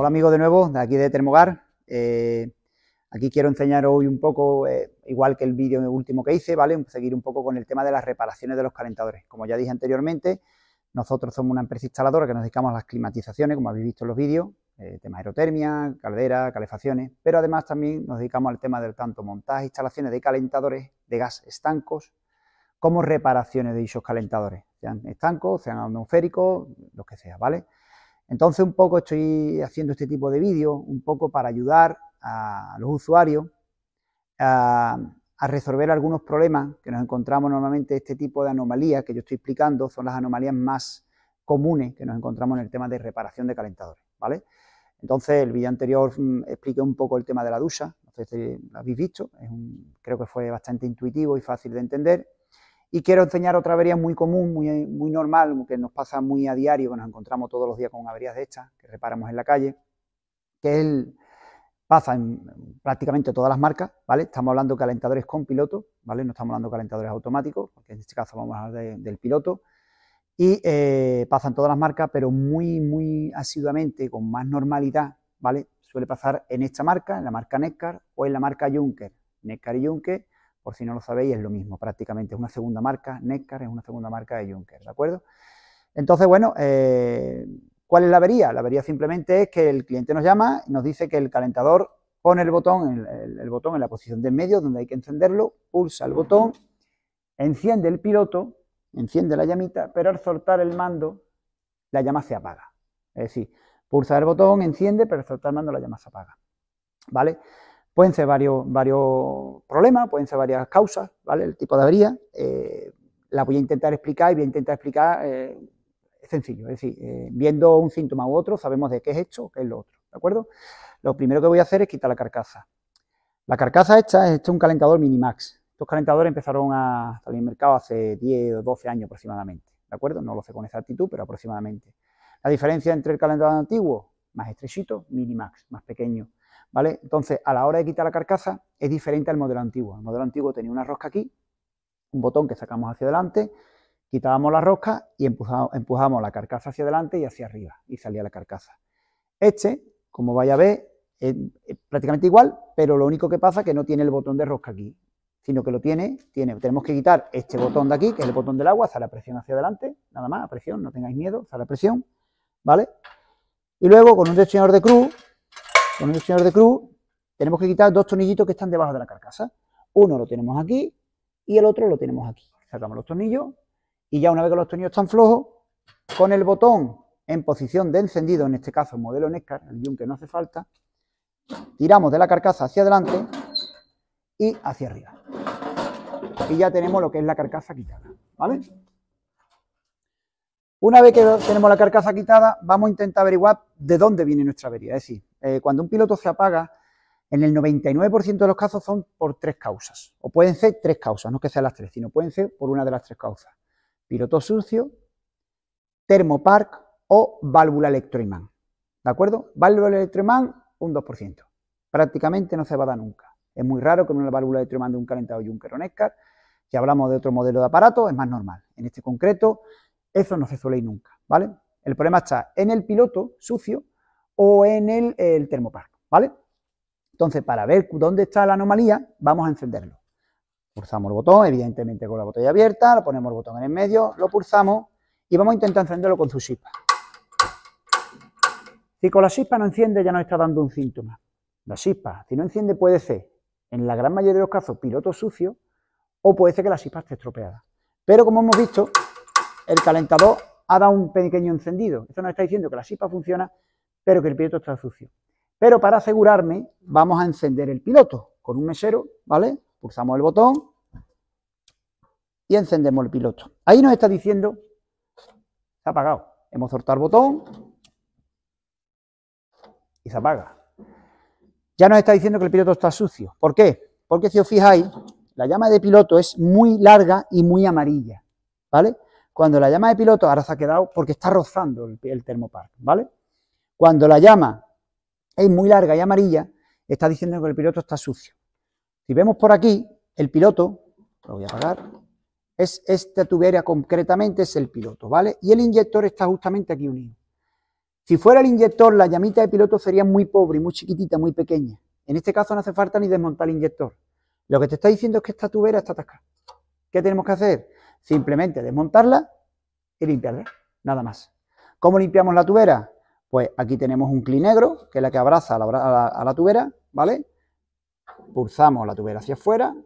Hola amigos de nuevo, de aquí de Termogar. Eh, aquí quiero enseñar hoy un poco, eh, igual que el vídeo último que hice, ¿vale? Seguir un poco con el tema de las reparaciones de los calentadores. Como ya dije anteriormente, nosotros somos una empresa instaladora que nos dedicamos a las climatizaciones, como habéis visto en los vídeos, eh, temas aerotermia, caldera, calefacciones, pero además también nos dedicamos al tema del tanto montaje, instalaciones de calentadores de gas estancos, como reparaciones de dichos calentadores, sean estancos, sean atmosféricos, lo que sea, ¿vale? Entonces, un poco estoy haciendo este tipo de vídeo, un poco para ayudar a los usuarios a, resolver algunos problemas que nos encontramos normalmente, este tipo de anomalías que yo estoy explicando son las anomalías más comunes que nos encontramos en el tema de reparación de calentadores, ¿vale? Entonces, el vídeo anterior mm, expliqué un poco el tema de la ducha, no sé si lo habéis visto, creo que fue bastante intuitivo y fácil de entender. Y quiero enseñar otra avería muy común, muy, normal, que nos pasa muy a diario, que nos encontramos todos los días con averías de estas, que reparamos en la calle, que él pasa en prácticamente todas las marcas, ¿vale? Estamos hablando de calentadores con piloto, ¿vale? No estamos hablando de calentadores automáticos, porque en este caso vamos a hablar del piloto. Y eh, pasan todas las marcas, pero muy, muy asiduamente, con más normalidad, ¿vale? Suele pasar en esta marca, en la marca Nescar o en la marca Junker. Nescar y Junker por si no lo sabéis, es lo mismo prácticamente. Es una segunda marca, Neckar es una segunda marca de Junker, ¿de acuerdo? Entonces, bueno, eh, ¿cuál es la avería? La avería simplemente es que el cliente nos llama y nos dice que el calentador pone el botón, botón en la posición de medio donde hay que encenderlo, pulsa el botón, enciende el piloto, enciende la llamita, pero al soltar el mando, la llama se apaga. Es decir, pulsa el botón, enciende, pero al soltar el mando la llama se apaga. ¿Vale? Pueden ser varios, problemas, pueden ser varias causas, ¿vale? El tipo de avería. Eh, la voy a intentar explicar y voy a intentar explicar, eh, es sencillo, es decir, eh, viendo un síntoma u otro, sabemos de qué es esto o qué es lo otro, ¿de acuerdo? Lo primero que voy a hacer es quitar la carcasa. La carcasa esta, es un calentador Minimax. Estos calentadores empezaron a salir el mercado hace 10 o 12 años aproximadamente, ¿de acuerdo? No lo sé con exactitud, pero aproximadamente. La diferencia entre el calentador antiguo, más estrechito, Minimax, más pequeño, ¿vale? Entonces, a la hora de quitar la carcasa, es diferente al modelo antiguo. El modelo antiguo tenía una rosca aquí, un botón que sacamos hacia adelante, quitábamos la rosca y empujábamos la carcasa hacia adelante y hacia arriba, y salía la carcasa. Este, como vaya a ver, es, prácticamente igual, pero lo único que pasa es que no tiene el botón de rosca aquí, sino que lo tiene, tiene, tenemos que quitar este botón de aquí, que es el botón del agua, sale a presión hacia adelante, nada más, a presión, no tengáis miedo, sale a presión, ¿vale? Y luego con un diseñador de cruz con el señor de cruz, tenemos que quitar dos tornillitos que están debajo de la carcasa. Uno lo tenemos aquí y el otro lo tenemos aquí. Sacamos los tornillos y ya una vez que los tornillos están flojos, con el botón en posición de encendido, en este caso el modelo Nescar, el que no hace falta, tiramos de la carcasa hacia adelante y hacia arriba. Y ya tenemos lo que es la carcasa quitada, ¿vale? Una vez que tenemos la carcasa quitada, vamos a intentar averiguar de dónde viene nuestra avería. Es decir, eh, cuando un piloto se apaga, en el 99% de los casos son por tres causas. O pueden ser tres causas, no que sean las tres, sino pueden ser por una de las tres causas. Piloto sucio, termopark o válvula electroimán. ¿De acuerdo? Válvula electroimán, un 2%. Prácticamente no se va a dar nunca. Es muy raro que una válvula electroimán de un calentado Junker o Nescar, si hablamos de otro modelo de aparato, es más normal. En este concreto, eso no se suele ir nunca, ¿vale? El problema está en el piloto sucio o en el, el ¿vale? Entonces, para ver dónde está la anomalía, vamos a encenderlo. Pulsamos el botón, evidentemente con la botella abierta, lo ponemos el botón en el medio, lo pulsamos y vamos a intentar encenderlo con su chispa. Si con la chispa no enciende, ya nos está dando un síntoma. La chispa, si no enciende, puede ser, en la gran mayoría de los casos, piloto sucio o puede ser que la chispa esté estropeada. Pero como hemos visto, el calentador ha dado un pequeño encendido. Esto nos está diciendo que la sipa funciona, pero que el piloto está sucio. Pero para asegurarme, vamos a encender el piloto con un mesero, ¿vale? Pulsamos el botón y encendemos el piloto. Ahí nos está diciendo, se ha apagado. Hemos soltado el botón y se apaga. Ya nos está diciendo que el piloto está sucio. ¿Por qué? Porque si os fijáis, la llama de piloto es muy larga y muy amarilla, ¿vale? Cuando la llama de piloto, ahora se ha quedado porque está rozando el, ¿vale? Cuando la llama es muy larga y amarilla, está diciendo que el piloto está sucio. Si vemos por aquí, el piloto, lo voy a apagar, es esta tubería concretamente, es el piloto, ¿vale? Y el inyector está justamente aquí unido. Si fuera el inyector, la llamita de piloto sería muy pobre, muy chiquitita, muy pequeña. En este caso no hace falta ni desmontar el inyector. Lo que te está diciendo es que esta tubería está atascada. ¿Qué tenemos que hacer? Simplemente desmontarla y limpiarla, nada más. ¿Cómo limpiamos la tubera? Pues aquí tenemos un cli negro, que es la que abraza a la, tubera, ¿vale? Pulsamos la tubera hacia afuera,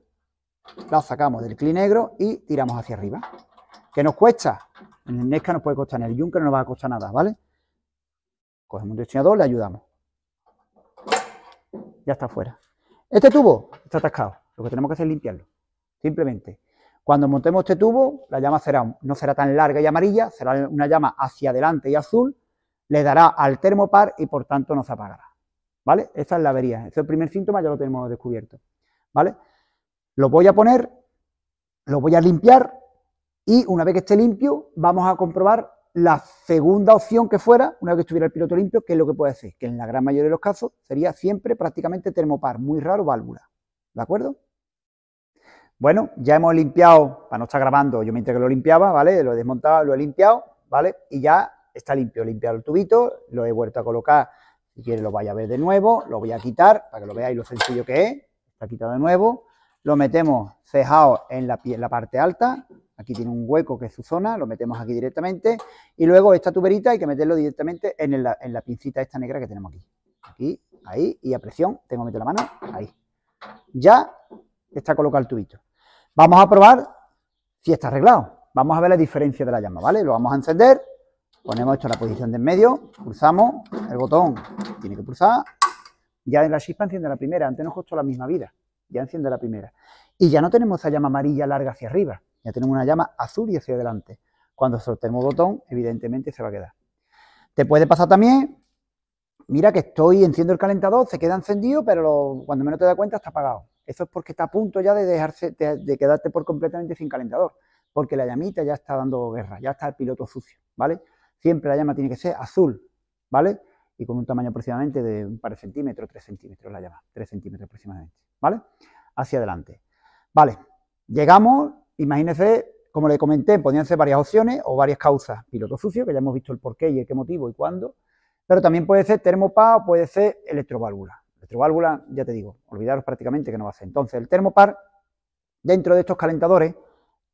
la sacamos del cli negro y tiramos hacia arriba. ¿Qué nos cuesta? En el Nesca nos puede costar, en el Yunque no nos va a costar nada, ¿vale? Cogemos un diseñador, le ayudamos. Ya está fuera. Este tubo está atascado. Lo que tenemos que hacer es limpiarlo. Simplemente. Cuando montemos este tubo, la llama no será tan larga y amarilla, será una llama hacia adelante y azul, le dará al termopar y por tanto no se apagará. ¿Vale? Esa es la avería. Ese es el primer síntoma, ya lo tenemos descubierto. ¿Vale? Lo voy a poner, lo voy a limpiar y una vez que esté limpio, vamos a comprobar la segunda opción que fuera, una vez que estuviera el piloto limpio, que es lo que puede hacer, que en la gran mayoría de los casos sería siempre prácticamente termopar, muy raro válvula. ¿De acuerdo? Bueno, ya hemos limpiado, para no estar grabando, yo mientras que lo limpiaba, ¿vale? Lo he lo he limpiado, ¿vale? Y ya está limpio, he limpiado el tubito, lo he vuelto a colocar, si quieren lo vaya a ver de nuevo, lo voy a quitar para que lo veáis lo sencillo que es, está quitado de nuevo, lo metemos cejado en la, la parte alta, aquí tiene un hueco que es su zona, lo metemos aquí directamente y luego esta tuberita hay que meterlo directamente en, en la pincita esta negra que tenemos aquí, aquí, ahí y a presión, tengo que meter la mano, ahí. Ya está colocado el tubito. Vamos a probar si está arreglado. Vamos a ver la diferencia de la llama, ¿vale? Lo vamos a encender, ponemos esto en la posición de en medio, pulsamos el botón, tiene que pulsar, ya en la chispa enciende la primera, antes nos costó la misma vida, ya enciende la primera. Y ya no tenemos esa llama amarilla larga hacia arriba, ya tenemos una llama azul y hacia adelante. Cuando soltemos el botón, evidentemente se va a quedar. Te puede pasar también mira que estoy, enciendo el calentador, se queda encendido, pero cuando menos te da cuenta está apagado. Eso es porque está a punto ya de dejarse, de, quedarte por completamente sin calentador, porque la llamita ya está dando guerra, ya está el piloto sucio, ¿vale? Siempre la llama tiene que ser azul, ¿vale? Y con un tamaño aproximadamente de un par de centímetros, tres centímetros la llama, tres centímetros aproximadamente, ¿vale? Hacia adelante. Vale, llegamos, imagínense, como le comenté, podían ser varias opciones o varias causas. Piloto sucio, que ya hemos visto el por qué y el qué motivo y cuándo, pero también puede ser termopa o puede ser electroválvula válvula, ya te digo, olvidaros prácticamente que no va a hacer. Entonces, el termopar, dentro de estos calentadores,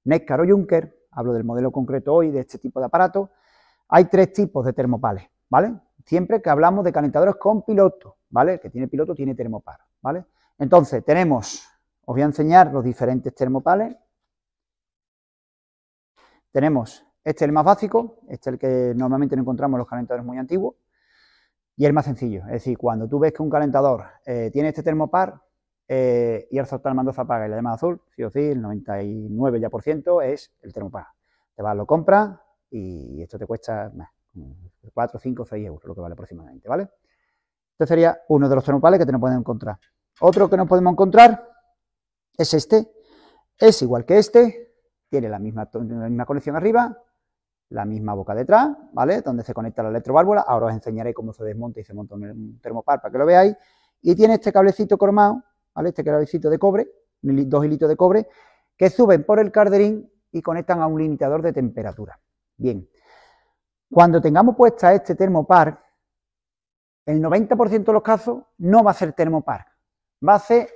Nescar o Juncker, hablo del modelo concreto hoy de este tipo de aparato, hay tres tipos de termopales, ¿vale? Siempre que hablamos de calentadores con piloto, ¿vale? El que tiene piloto tiene termopar, ¿vale? Entonces, tenemos, os voy a enseñar los diferentes termopales. Tenemos este el más básico, este el que normalmente no encontramos en los calentadores muy antiguos. Y es más sencillo. Es decir, cuando tú ves que un calentador eh, tiene este termopar eh, y el soltar el mando se apaga y la llama azul, sí o sí, el 99 ya por ciento es el termopar. Te vas, lo compras y esto te cuesta más, 4, 5, 6 euros, lo que vale aproximadamente, ¿vale? Este sería uno de los termopares que te nos pueden encontrar. Otro que nos podemos encontrar es este. Es igual que este, tiene la misma, la misma conexión arriba, la misma boca detrás, ¿vale? Donde se conecta la electroválvula. Ahora os enseñaré cómo se desmonta y se monta un termopar para que lo veáis. Y tiene este cablecito cromado, ¿vale? Este cablecito de cobre, dos hilitos de cobre, que suben por el carderín y conectan a un limitador de temperatura. Bien. Cuando tengamos puesta este termopar, el 90% de los casos no va a ser termopar, va a ser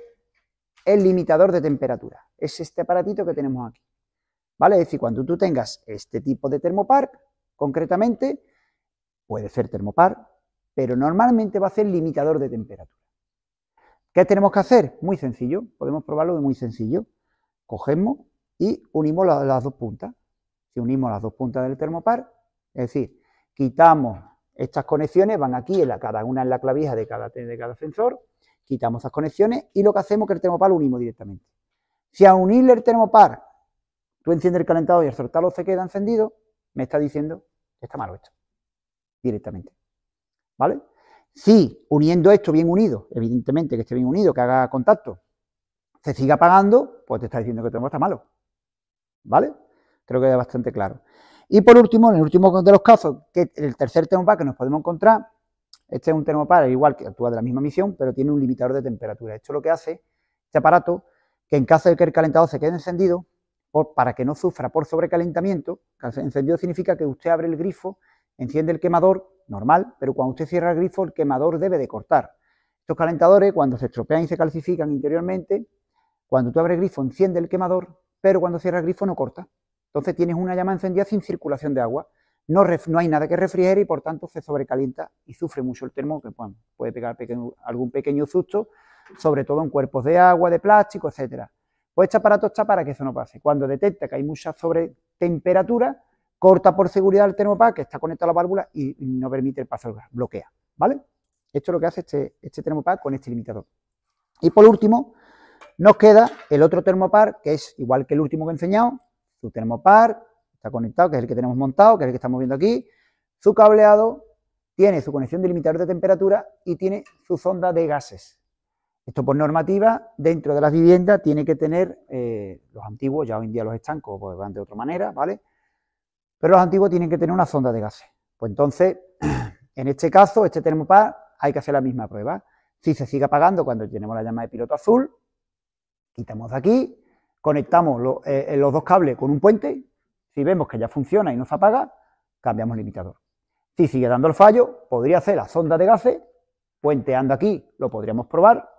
el limitador de temperatura. Es este aparatito que tenemos aquí. ¿Vale? Es decir, cuando tú tengas este tipo de termopar, concretamente, puede ser termopar, pero normalmente va a ser limitador de temperatura. ¿Qué tenemos que hacer? Muy sencillo, podemos probarlo de muy sencillo. Cogemos y unimos las dos puntas. Si unimos las dos puntas del termopar, es decir, quitamos estas conexiones, van aquí, en la, cada una en la clavija de cada, de cada sensor, quitamos las conexiones y lo que hacemos es que el termopar lo unimos directamente. Si a unirle el termopar Tú enciendes el calentador y el soltarlo se queda encendido, me está diciendo que está malo esto, directamente. ¿Vale? Si uniendo esto bien unido, evidentemente que esté bien unido, que haga contacto, se siga apagando, pues te está diciendo que tengo está malo. ¿Vale? Creo que es bastante claro. Y por último, en el último de los casos, que el tercer termopar que nos podemos encontrar, este es un termopar igual que actúa de la misma misión, pero tiene un limitador de temperatura. Esto lo que hace este aparato, que en caso de que el calentador se quede encendido, para que no sufra por sobrecalentamiento, encendido significa que usted abre el grifo, enciende el quemador, normal, pero cuando usted cierra el grifo, el quemador debe de cortar. Estos calentadores, cuando se estropean y se calcifican interiormente, cuando tú abres el grifo, enciende el quemador, pero cuando cierra el grifo no corta. Entonces tienes una llama encendida sin circulación de agua. No, hay nada que refrigere y por tanto se sobrecalienta y sufre mucho el termo, que puede pegar algún pequeño susto, sobre todo en cuerpos de agua, de plástico, etcétera. Pues este aparato está para que eso no pase. Cuando detecta que hay mucha sobretemperatura, corta por seguridad el termopar, que está conectado a la válvula y no permite el paso del gas, bloquea, ¿vale? Esto es lo que hace este, este termopar con este limitador. Y por último, nos queda el otro termopar, que es igual que el último que he enseñado, su termopar, está conectado, que es el que tenemos montado, que es el que estamos viendo aquí, su cableado, tiene su conexión de limitador de temperatura y tiene su sonda de gases. Esto por normativa, dentro de las viviendas tiene que tener, eh, los antiguos, ya hoy en día los estancos pues, van de otra manera, ¿vale? Pero los antiguos tienen que tener una sonda de gases. Pues entonces, en este caso, este termopar, hay que hacer la misma prueba. Si se sigue apagando cuando tenemos la llama de piloto azul, quitamos de aquí, conectamos eh, eh, los dos cables con un puente, si vemos que ya funciona y no se apaga, cambiamos el limitador. Si sigue dando el fallo, podría ser la sonda de gases, puenteando aquí, lo podríamos probar,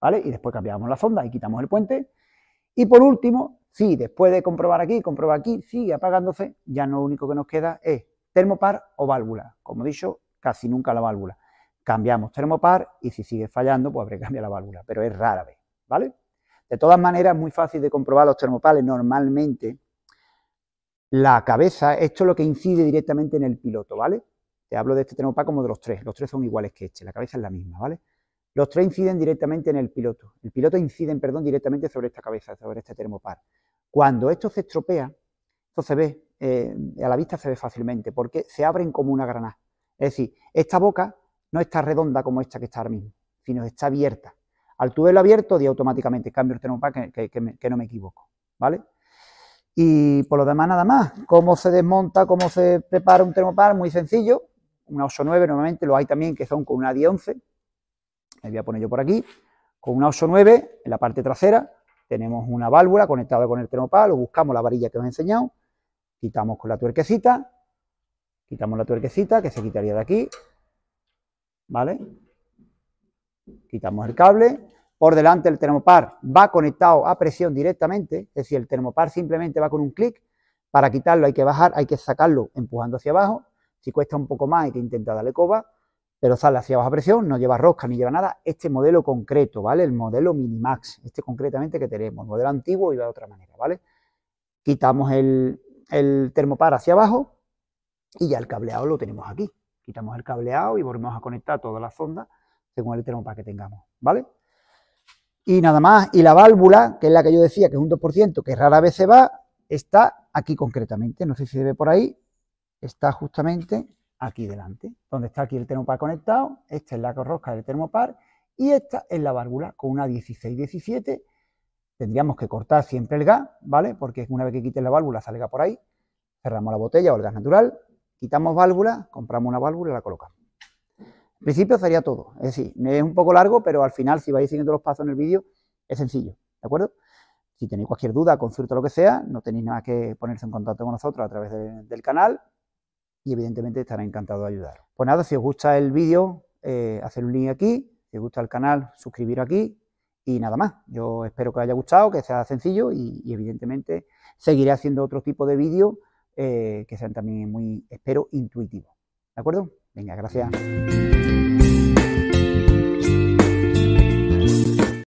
¿vale? Y después cambiamos la sonda y quitamos el puente. Y por último, si después de comprobar aquí, comprobar aquí, sigue apagándose, ya lo único que nos queda es termopar o válvula. Como he dicho, casi nunca la válvula. Cambiamos termopar y si sigue fallando, pues habré cambiado la válvula, pero es rara vez, ¿vale? De todas maneras, es muy fácil de comprobar los termopares Normalmente, la cabeza, esto es lo que incide directamente en el piloto, ¿vale? Te hablo de este termopar como de los tres. Los tres son iguales que este, la cabeza es la misma, ¿vale? Los tres inciden directamente en el piloto. El piloto incide, perdón, directamente sobre esta cabeza, sobre este termopar. Cuando esto se estropea, esto se ve, eh, a la vista se ve fácilmente, porque se abren como una granada. Es decir, esta boca no está redonda como esta que está ahora mismo, sino está abierta. Al tuvelo abierto, di automáticamente, cambio el termopar que, no me equivoco, ¿vale? Y por lo demás, nada más. ¿Cómo se desmonta, cómo se prepara un termopar? Muy sencillo. Una 8-9 normalmente lo hay también que son con una 10-11 me voy a poner yo por aquí, con una 8-9 en la parte trasera, tenemos una válvula conectada con el lo buscamos la varilla que os he enseñado, quitamos con la tuerquecita, quitamos la tuerquecita que se quitaría de aquí, ¿vale? Quitamos el cable, por delante el termopar va conectado a presión directamente, es decir, el termopar simplemente va con un clic, para quitarlo hay que bajar, hay que sacarlo empujando hacia abajo, si cuesta un poco más hay que intentar darle coba, pero sale hacia baja presión, no lleva rosca ni lleva nada, este modelo concreto, ¿vale? El modelo Minimax, este concretamente que tenemos, el modelo antiguo iba de otra manera, ¿vale? Quitamos el, termopar hacia abajo y ya el cableado lo tenemos aquí. Quitamos el cableado y volvemos a conectar todas las zona según el termopar que tengamos, ¿vale? Y nada más, y la válvula, que es la que yo decía que es un 2%, que rara vez se va, está aquí concretamente, no sé si se ve por ahí, está justamente aquí delante. Donde está aquí el termopar conectado, esta es la rosca del termopar y esta es la válvula con una 16-17. Tendríamos que cortar siempre el gas, ¿vale? Porque una vez que quiten la válvula salga por ahí, cerramos la botella o el gas natural, quitamos válvula, compramos una válvula y la colocamos. En principio sería todo. Es decir, es un poco largo, pero al final, si vais siguiendo los pasos en el vídeo, es sencillo, ¿de acuerdo? Si tenéis cualquier duda, consulta lo que sea, no tenéis nada que ponerse en contacto con nosotros a través del canal, y evidentemente estará encantado de ayudar. Pues nada, si os gusta el vídeo, eh, hacer un link aquí, si os gusta el canal, suscribir aquí y nada más. Yo espero que os haya gustado, que sea sencillo y, evidentemente seguiré haciendo otro tipo de vídeos eh, que sean también muy, espero, intuitivos. ¿De acuerdo? Venga, gracias.